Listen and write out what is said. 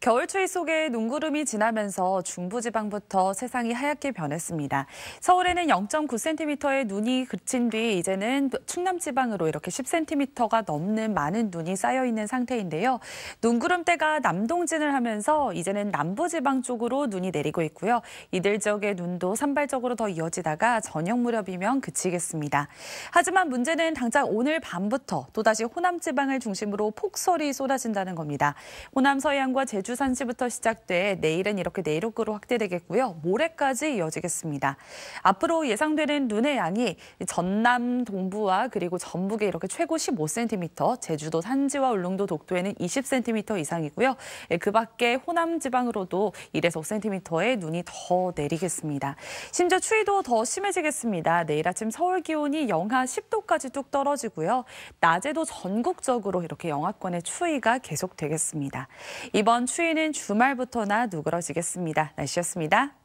겨울추위 속에 눈구름이 지나면서 중부지방부터 세상이 하얗게 변했습니다. 서울에는 0.9cm의 눈이 그친 뒤 이제는 충남지방으로 이렇게 10cm가 넘는 많은 눈이 쌓여 있는 상태인데요. 눈구름대가 남동진을 하면서 이제는 남부지방 쪽으로 눈이 내리고 있고요. 이들 지역의 눈도 산발적으로 더 이어지다가 저녁 무렵이면 그치겠습니다. 하지만 문제는 당장 오늘 밤부터 또다시 호남지방을 중심으로 폭설이 쏟아진다는 겁니다. 호남 서해안과 제주 제주 산지부터 시작돼 내일은 이렇게 내륙으로 확대되겠고요. 모레까지 이어지겠습니다. 앞으로 예상되는 눈의 양이 전남 동부와 그리고 전북에 이렇게 최고 15cm, 제주도 산지와 울릉도 독도에는 20cm 이상이고요. 예, 그 밖에 호남 지방으로도 1에서 5cm의 눈이 더 내리겠습니다. 심지어 추위도 더 심해지겠습니다. 내일 아침 서울 기온이 영하 10도까지 뚝 떨어지고요. 낮에도 전국적으로 이렇게 영하권의 추위가 계속되겠습니다. 이번 추 추위는 주말부터나 누그러지겠습니다. 날씨였습니다.